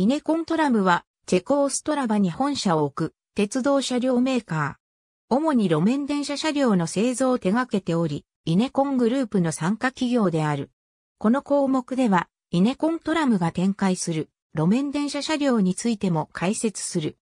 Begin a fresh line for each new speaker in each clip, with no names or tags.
イネコントラムは、チェコオストラバに本社を置く、鉄道車両メーカー。主に路面電車車両の製造を手掛けており、イネコングループの参加企業である。この項目では、イネコントラムが展開する路面電車車両についても解説する。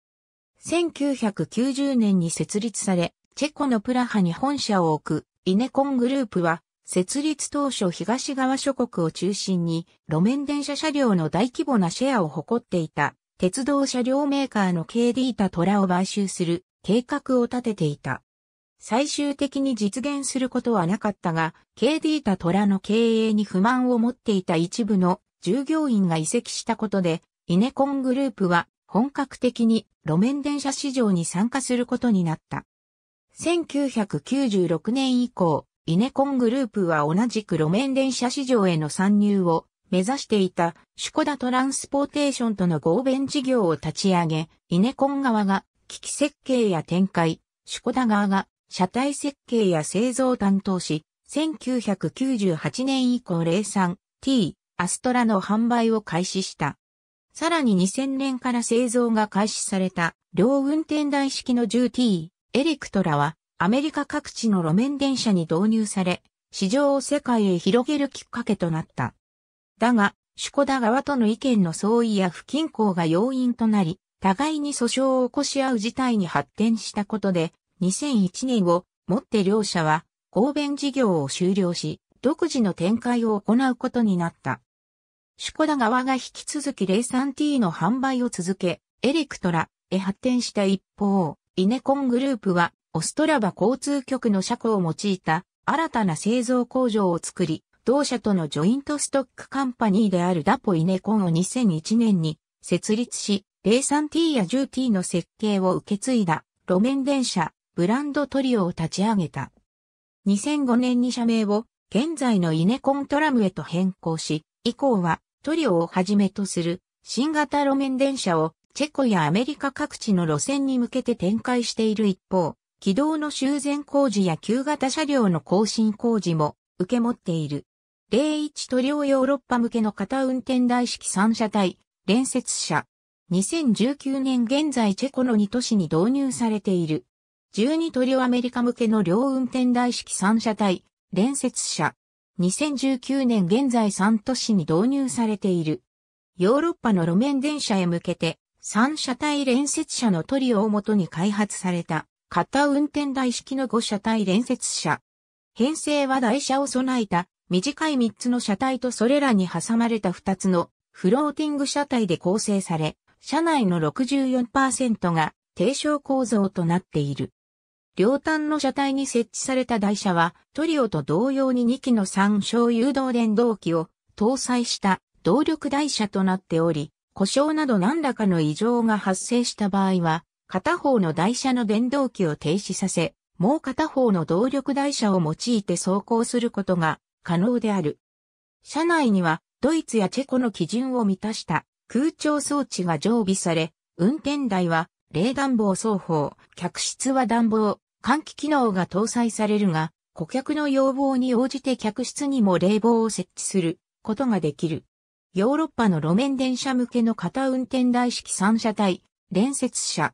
1990年に設立され、チェコのプラハに本社を置くイネコングループは設立当初東側諸国を中心に路面電車車両の大規模なシェアを誇っていた鉄道車両メーカーの KD タトラを買収する計画を立てていた。最終的に実現することはなかったが、KD タトラの経営に不満を持っていた一部の従業員が移籍したことで、イネコングループは本格的に路面電車市場に参加することになった。1996年以降、イネコングループは同じく路面電車市場への参入を目指していたシュコダトランスポーテーションとの合弁事業を立ち上げ、イネコン側が機器設計や展開、シュコダ側が車体設計や製造を担当し、1998年以降0 3 T、アストラの販売を開始した。さらに2000年から製造が開始された両運転台式の 10T、エレクトラはアメリカ各地の路面電車に導入され、市場を世界へ広げるきっかけとなった。だが、シュコダ側との意見の相違や不均衡が要因となり、互いに訴訟を起こし合う事態に発展したことで、2001年をもって両社は合弁事業を終了し、独自の展開を行うことになった。シュコダ側が引き続きレイ 03T の販売を続け、エレクトラへ発展した一方、イネコングループはオストラバ交通局の車庫を用いた新たな製造工場を作り、同社とのジョイントストックカンパニーであるダポイネコンを2001年に設立し、03T や 10T の設計を受け継いだ路面電車、ブランドトリオを立ち上げた。2005年に社名を現在のイネコントラムへと変更し、以降はトリオをはじめとする新型路面電車をチェコやアメリカ各地の路線に向けて展開している一方、軌道の修繕工事や旧型車両の更新工事も受け持っている。01塗料ヨーロッパ向けの型運転台式三車体、連接車。2019年現在チェコの2都市に導入されている。12塗料アメリカ向けの両運転台式三車体、連接車。2019年現在3都市に導入されている。ヨーロッパの路面電車へ向けて、三車体連接車のトリオをもとに開発された。片運転台式の5車体連接車。編成は台車を備えた短い3つの車体とそれらに挟まれた2つのフローティング車体で構成され、車内の64%が低床構造となっている。両端の車体に設置された台車はトリオと同様に2機の三小誘導電動機を搭載した動力台車となっており、故障など何らかの異常が発生した場合は片方の台車の電動機を停止させ、もう片方の動力台車を用いて走行することが可能である。車内にはドイツやチェコの基準を満たした空調装置が常備され、運転台は冷暖房双方、客室は暖房、換気機能が搭載されるが、顧客の要望に応じて客室にも冷房を設置することができる。ヨーロッパの路面電車向けの片運転台式三車体、連接車、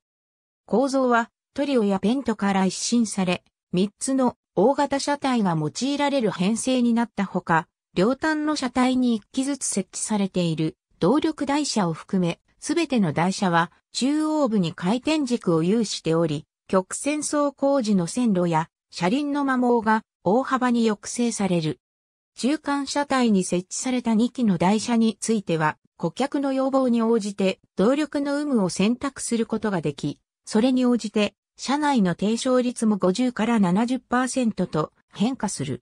構造はトリオやペントから一新され、3つの大型車体が用いられる編成になったほか、両端の車体に1機ずつ設置されている動力台車を含め、すべての台車は中央部に回転軸を有しており、曲線走行時の線路や車輪の摩耗が大幅に抑制される。中間車体に設置された2機の台車については、顧客の要望に応じて動力の有無を選択することができ、それに応じて、車内の低床率も50から70%と変化する。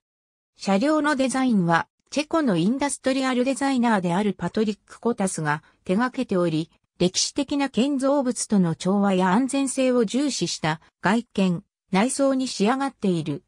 車両のデザインは、チェコのインダストリアルデザイナーであるパトリック・コタスが手掛けており、歴史的な建造物との調和や安全性を重視した外見、内装に仕上がっている。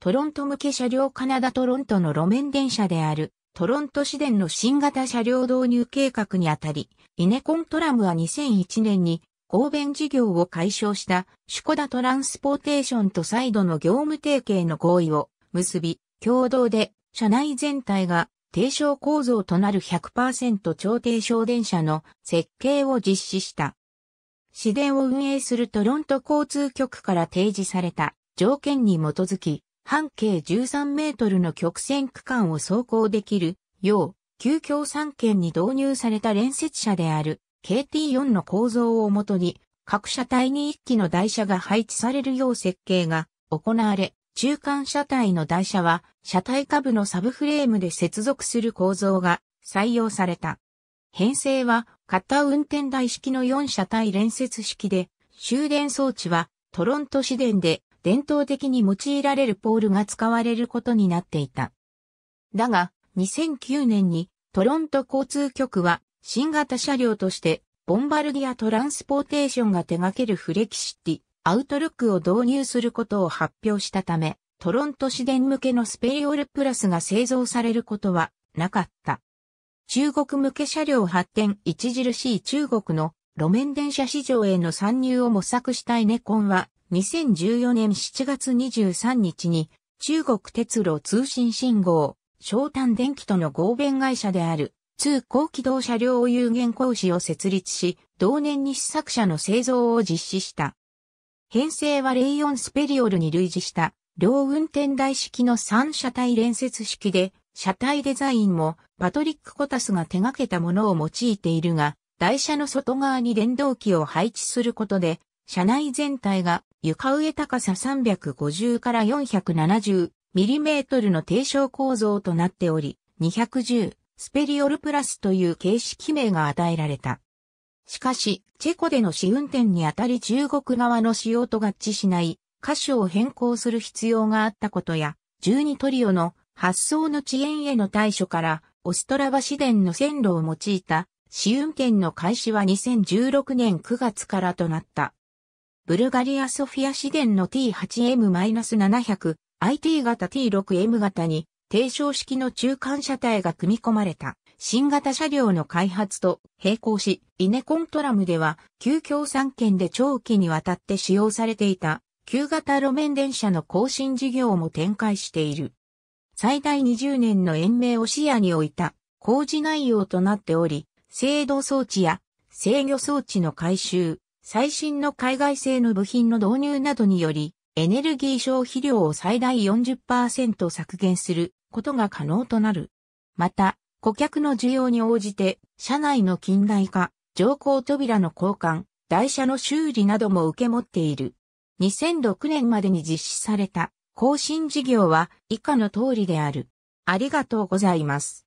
トロント向け車両カナダトロントの路面電車であるトロント市電の新型車両導入計画にあたり、イネコントラムは2001年に合弁事業を解消したシュコダトランスポーテーションと再度の業務提携の合意を結び、共同で社内全体が低床構造となる100%超低床電車の設計を実施した。市電を運営するトロント交通局から提示された条件に基づき、半径13メートルの曲線区間を走行できるよう、急遽3県に導入された連接車である KT4 の構造をもとに、各車体に1機の台車が配置されるよう設計が行われ、中間車体の台車は、車体下部のサブフレームで接続する構造が採用された。編成は、ー運転台式の4車体連接式で、終電装置は、トロント市電で、伝統的に用いられるポールが使われることになっていた。だが、2009年に、トロント交通局は、新型車両として、ボンバルディア・トランスポーテーションが手掛けるフレキシティ、アウトルックを導入することを発表したため、トロント市電向けのスペリオルプラスが製造されることはなかった。中国向け車両発展著しい中国の路面電車市場への参入を模索したいネコンは2014年7月23日に中国鉄路通信信号、商炭電気との合弁会社である通高機動車両有限講師を設立し、同年に試作車の製造を実施した。編成はレイオンスペリオルに類似した、両運転台式の三車体連接式で、車体デザインもパトリック・コタスが手掛けたものを用いているが、台車の外側に電動機を配置することで、車内全体が床上高さ350から470ミリメートルの低床構造となっており、210スペリオルプラスという形式名が与えられた。しかし、チェコでの試運転にあたり中国側の仕様と合致しない箇所を変更する必要があったことや、12トリオの発想の遅延への対処から、オストラバ市電の線路を用いた試運転の開始は2016年9月からとなった。ブルガリアソフィア市電の T8M-700、IT 型 T6M 型に低床式の中間車体が組み込まれた新型車両の開発と並行し、イネコントラムでは、旧共産圏で長期にわたって使用されていた旧型路面電車の更新事業も展開している。最大20年の延命を視野に置いた工事内容となっており、制度装置や制御装置の改修、最新の海外製の部品の導入などにより、エネルギー消費量を最大40%削減することが可能となる。また、顧客の需要に応じて、車内の近代化、乗降扉の交換、台車の修理なども受け持っている。2006年までに実施された更新事業は以下の通りである。ありがとうございます。